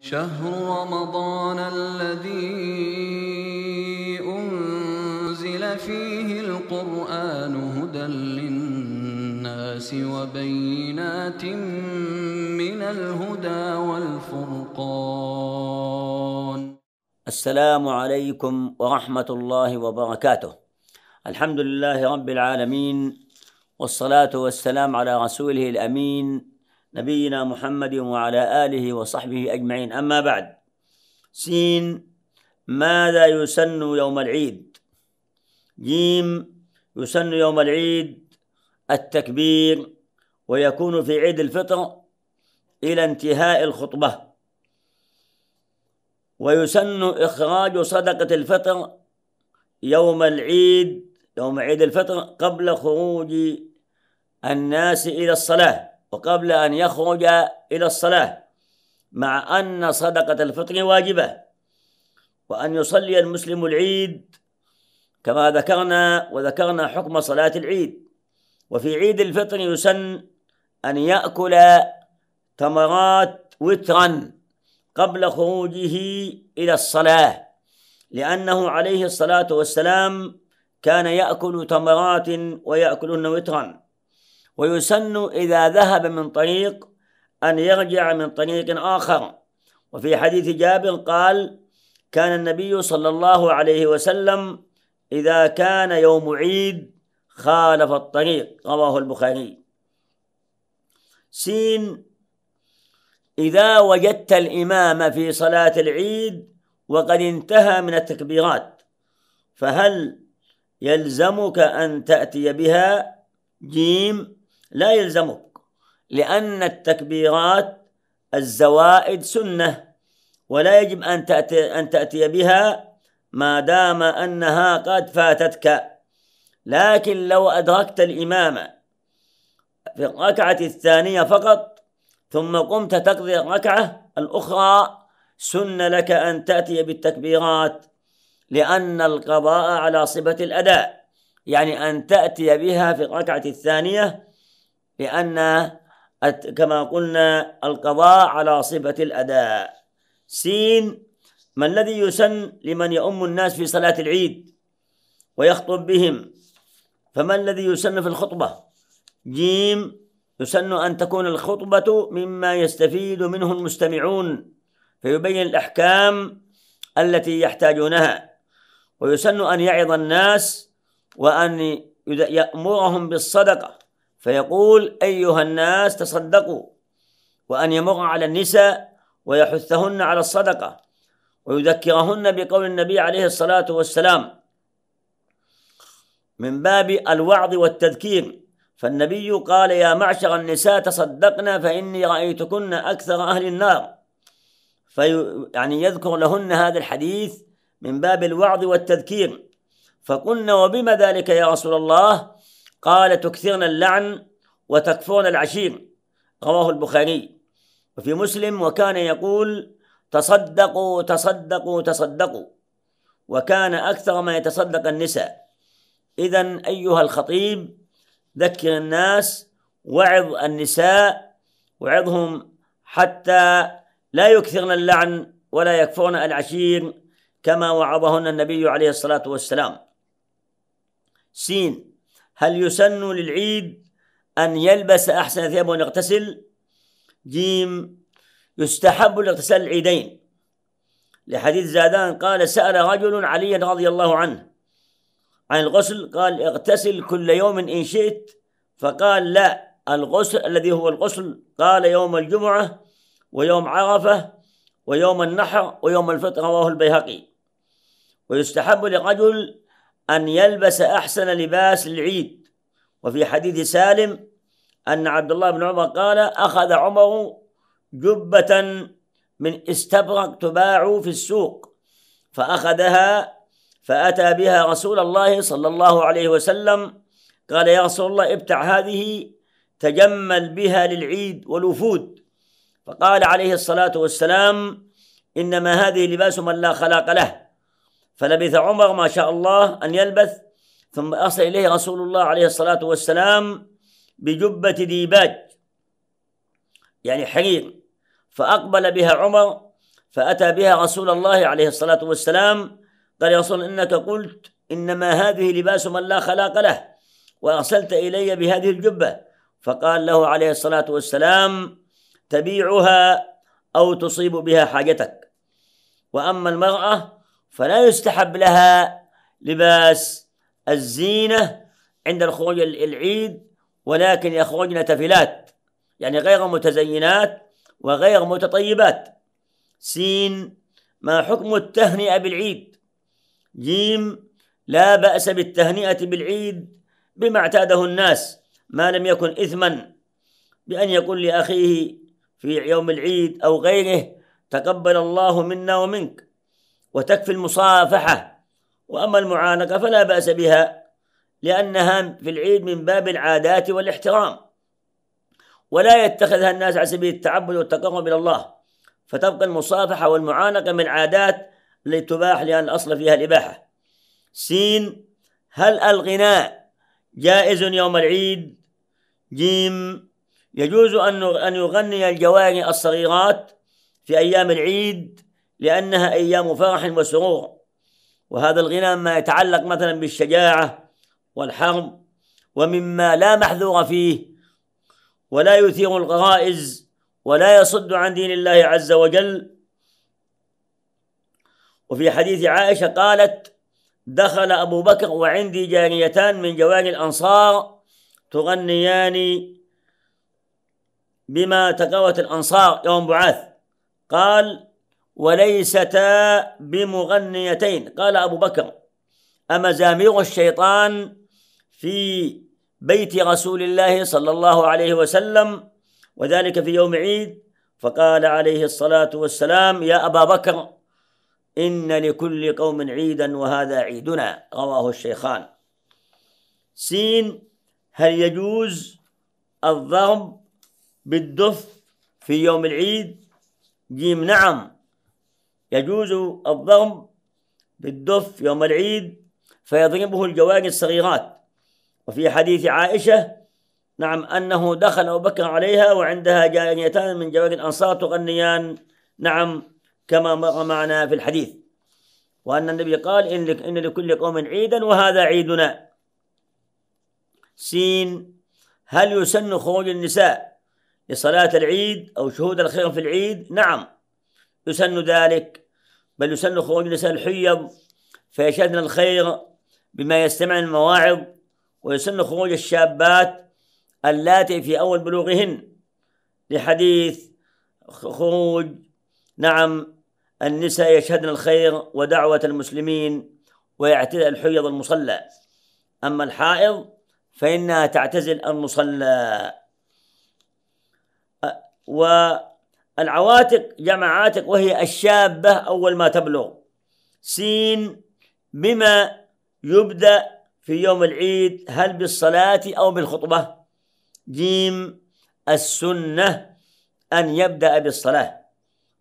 شهر رمضان الذي أنزل فيه القرآن هدى للناس وبينات من الهدى والفرقان السلام عليكم ورحمة الله وبركاته الحمد لله رب العالمين والصلاة والسلام على رسوله الأمين نبينا محمد وعلى آله وصحبه أجمعين أما بعد سين ماذا يسن يوم العيد جيم يسن يوم العيد التكبير ويكون في عيد الفطر إلى انتهاء الخطبة ويسن إخراج صدقة الفطر يوم العيد يوم عيد الفطر قبل خروج الناس إلى الصلاة وقبل أن يخرج إلى الصلاة مع أن صدقة الفطر واجبة وأن يصلي المسلم العيد كما ذكرنا وذكرنا حكم صلاة العيد وفي عيد الفطر يسن أن يأكل تمرات وترا قبل خروجه إلى الصلاة لأنه عليه الصلاة والسلام كان يأكل تمرات ويأكلن وترا ويسن إذا ذهب من طريق أن يرجع من طريق آخر وفي حديث جابر قال كان النبي صلى الله عليه وسلم إذا كان يوم عيد خالف الطريق رواه البخاري سين إذا وجدت الإمام في صلاة العيد وقد انتهى من التكبيرات فهل يلزمك أن تأتي بها جيم لا يلزمك لأن التكبيرات الزوائد سنة ولا يجب أن تأتي, أن تأتي بها ما دام أنها قد فاتتك لكن لو أدركت الإمامة في الركعة الثانية فقط ثم قمت تقضي الركعة الأخرى سن لك أن تأتي بالتكبيرات لأن القضاء على صفة الأداء يعني أن تأتي بها في الركعة الثانية لأن كما قلنا القضاء على صفة الأداء سين ما الذي يسن لمن يؤم الناس في صلاة العيد ويخطب بهم فما الذي يسن في الخطبة جيم يسن أن تكون الخطبة مما يستفيد منه المستمعون فيبين الأحكام التي يحتاجونها ويسن أن يعظ الناس وأن يأمرهم بالصدقة فيقول أيها الناس تصدقوا وأن يمر على النساء ويحثهن على الصدقة ويذكرهن بقول النبي عليه الصلاة والسلام من باب الوعظ والتذكير فالنبي قال يا معشر النساء تصدقنا فإني رأيتكن أكثر أهل النار في يعني يذكر لهن هذا الحديث من باب الوعظ والتذكير فقلنا وبما ذلك يا رسول الله قال تكثرن اللعن وتكفرن العشير رواه البخاري وفي مسلم وكان يقول تصدقوا تصدقوا تصدقوا وكان أكثر ما يتصدق النساء إذا أيها الخطيب ذكر الناس وعظ النساء وعظهم حتى لا يكثرن اللعن ولا يكفرن العشير كما وعظهن النبي عليه الصلاة والسلام سين هل يسن للعيد أن يلبس أحسن ثيابه ويغتسل جيم يستحب الاغتسال العيدين لحديث زادان قال سأل رجل علي رضي الله عنه عن الغسل قال اغتسل كل يوم إن شئت فقال لا الغسل الذي هو الغسل قال يوم الجمعة ويوم عرفة ويوم النحر ويوم الفطر رواه البيهقي ويستحب لرجل أن يلبس أحسن لباس للعيد وفي حديث سالم أن عبد الله بن عمر قال أخذ عمر جبة من استبرق تباع في السوق فأخذها فأتى بها رسول الله صلى الله عليه وسلم قال يا رسول الله ابتع هذه تجمل بها للعيد والوفود فقال عليه الصلاة والسلام إنما هذه لباس من لا خلاق له فلبث عمر ما شاء الله أن يلبث ثم أصل إليه رسول الله عليه الصلاة والسلام بجبة ديباج يعني حرير فأقبل بها عمر فأتى بها رسول الله عليه الصلاة والسلام قال يا رسول إنك قلت إنما هذه لباس من لا خلاق له وأرسلت إلي بهذه الجبة فقال له عليه الصلاة والسلام تبيعها أو تصيب بها حاجتك وأما المرأة فلا يستحب لها لباس الزينة عند الخروج العيد ولكن يخرجن تفلات يعني غير متزينات وغير متطيبات سين ما حكم التهنئة بالعيد جيم لا بأس بالتهنئة بالعيد بما اعتاده الناس ما لم يكن إثما بأن يقول لأخيه في يوم العيد أو غيره تقبل الله منا ومنك وتكفي المصافحة وأما المعانقة فلا بأس بها لأنها في العيد من باب العادات والاحترام ولا يتخذها الناس على سبيل التعبد والتقرب إلى الله فتبقى المصافحة والمعانقة من العادات التي تباح لأن الأصل فيها الإباحة سين هل الغناء جائز يوم العيد جيم يجوز أن أن يغني الجواري الصغيرات في أيام العيد لأنها أيام فرح وسرور وهذا الغنى ما يتعلق مثلا بالشجاعة والحرب ومما لا محذور فيه ولا يثير الغرائز ولا يصد عن دين الله عز وجل وفي حديث عائشة قالت دخل أبو بكر وعندي جاريتان من جواري الأنصار تغنيان بما تقوت الأنصار يوم بعاث قال وليستا بمغنيتين قال أبو بكر أمزامير الشيطان في بيت رسول الله صلى الله عليه وسلم وذلك في يوم عيد فقال عليه الصلاة والسلام يا أبا بكر إن لكل قوم عيدا وهذا عيدنا رواه الشيخان سين هل يجوز الضرب بالدف في يوم العيد جيم نعم يجوز الضرب بالدف يوم العيد فيضربه الجواري الصغيرات وفي حديث عائشة نعم أنه دخل أبو بكر عليها وعندها جاريتان من جواري الأنصار تغنيان نعم كما مر معنا في الحديث وأن النبي قال إن, لك إن لكل قوم عيدا وهذا عيدنا سين هل يسن خروج النساء لصلاة العيد أو شهود الخير في العيد؟ نعم يسن ذلك بل يسن خروج النساء الحيض فيشهدن الخير بما يستمعن المواعظ ويسن خروج الشابات اللاتي في أول بلوغهن لحديث خروج نعم النساء يشهدن الخير ودعوة المسلمين ويعتزل الحيض المصلى أما الحائض فإنها تعتزل المصلى و العواتق جمع عاتق وهي الشابة أول ما تبلغ سين بما يبدأ في يوم العيد هل بالصلاة أو بالخطبة جيم السنة أن يبدأ بالصلاة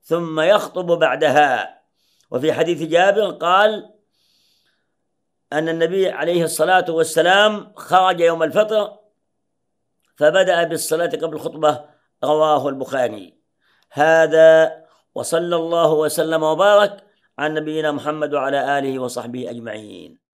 ثم يخطب بعدها وفي حديث جابر قال أن النبي عليه الصلاة والسلام خرج يوم الفطر فبدأ بالصلاة قبل الخطبة رواه البخاري هذا وصلى الله وسلم وبارك عن نبينا محمد وعلى آله وصحبه أجمعين